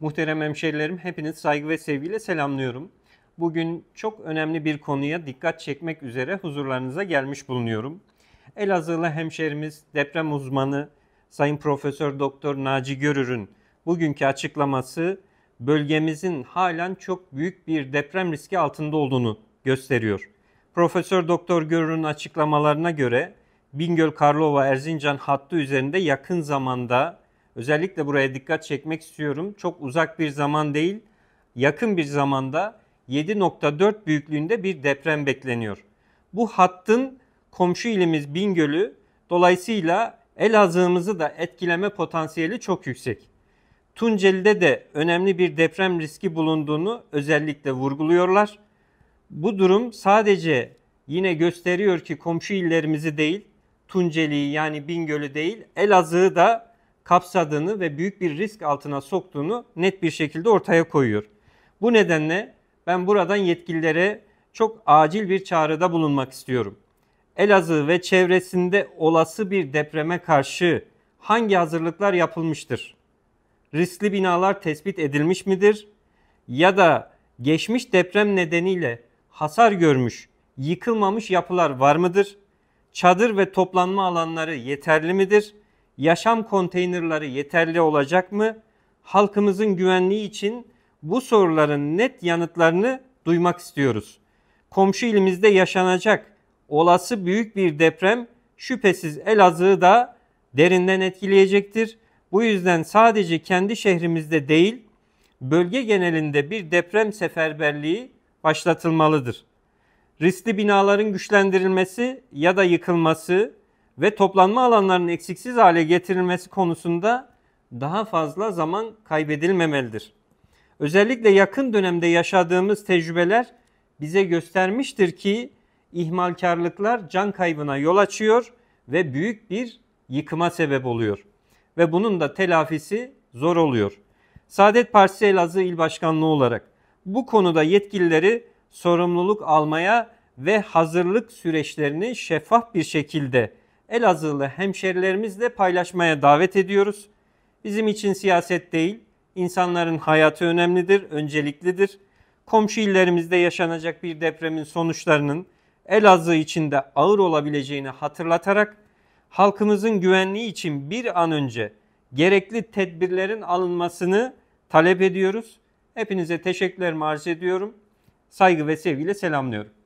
Muhterem hemşerilerim hepiniz saygı ve sevgiyle selamlıyorum. Bugün çok önemli bir konuya dikkat çekmek üzere huzurlarınıza gelmiş bulunuyorum. Elazığlı hemşerimiz deprem uzmanı Sayın Profesör Doktor Naci Görür'ün bugünkü açıklaması bölgemizin halen çok büyük bir deprem riski altında olduğunu gösteriyor. Profesör Doktor Görür'ün açıklamalarına göre Bingöl Karlova Erzincan hattı üzerinde yakın zamanda Özellikle buraya dikkat çekmek istiyorum. Çok uzak bir zaman değil, yakın bir zamanda 7.4 büyüklüğünde bir deprem bekleniyor. Bu hattın komşu ilimiz Bingöl'ü dolayısıyla Elazığ'ımızı da etkileme potansiyeli çok yüksek. Tunceli'de de önemli bir deprem riski bulunduğunu özellikle vurguluyorlar. Bu durum sadece yine gösteriyor ki komşu illerimizi değil, Tunceli'yi yani Bingöl'ü değil, Elazığ'ı da kapsadığını ve büyük bir risk altına soktuğunu net bir şekilde ortaya koyuyor. Bu nedenle ben buradan yetkililere çok acil bir çağrıda bulunmak istiyorum. Elazığ ve çevresinde olası bir depreme karşı hangi hazırlıklar yapılmıştır? Riskli binalar tespit edilmiş midir? Ya da geçmiş deprem nedeniyle hasar görmüş, yıkılmamış yapılar var mıdır? Çadır ve toplanma alanları yeterli midir? yaşam konteynerları yeterli olacak mı? Halkımızın güvenliği için bu soruların net yanıtlarını duymak istiyoruz. Komşu ilimizde yaşanacak olası büyük bir deprem şüphesiz Elazığ'ı da derinden etkileyecektir. Bu yüzden sadece kendi şehrimizde değil, bölge genelinde bir deprem seferberliği başlatılmalıdır. Riskli binaların güçlendirilmesi ya da yıkılması, ve toplanma alanlarının eksiksiz hale getirilmesi konusunda daha fazla zaman kaybedilmemelidir. Özellikle yakın dönemde yaşadığımız tecrübeler bize göstermiştir ki ihmalkarlıklar can kaybına yol açıyor ve büyük bir yıkıma sebep oluyor. Ve bunun da telafisi zor oluyor. Saadet Partisi Elazığ İl Başkanlığı olarak bu konuda yetkilileri sorumluluk almaya ve hazırlık süreçlerini şeffaf bir şekilde Elazığlı hemşerilerimizle paylaşmaya davet ediyoruz. Bizim için siyaset değil, insanların hayatı önemlidir, önceliklidir. Komşu illerimizde yaşanacak bir depremin sonuçlarının Elazığ için de ağır olabileceğini hatırlatarak halkımızın güvenliği için bir an önce gerekli tedbirlerin alınmasını talep ediyoruz. Hepinize teşekkürler arz ediyorum. Saygı ve sevgiyle selamlıyorum.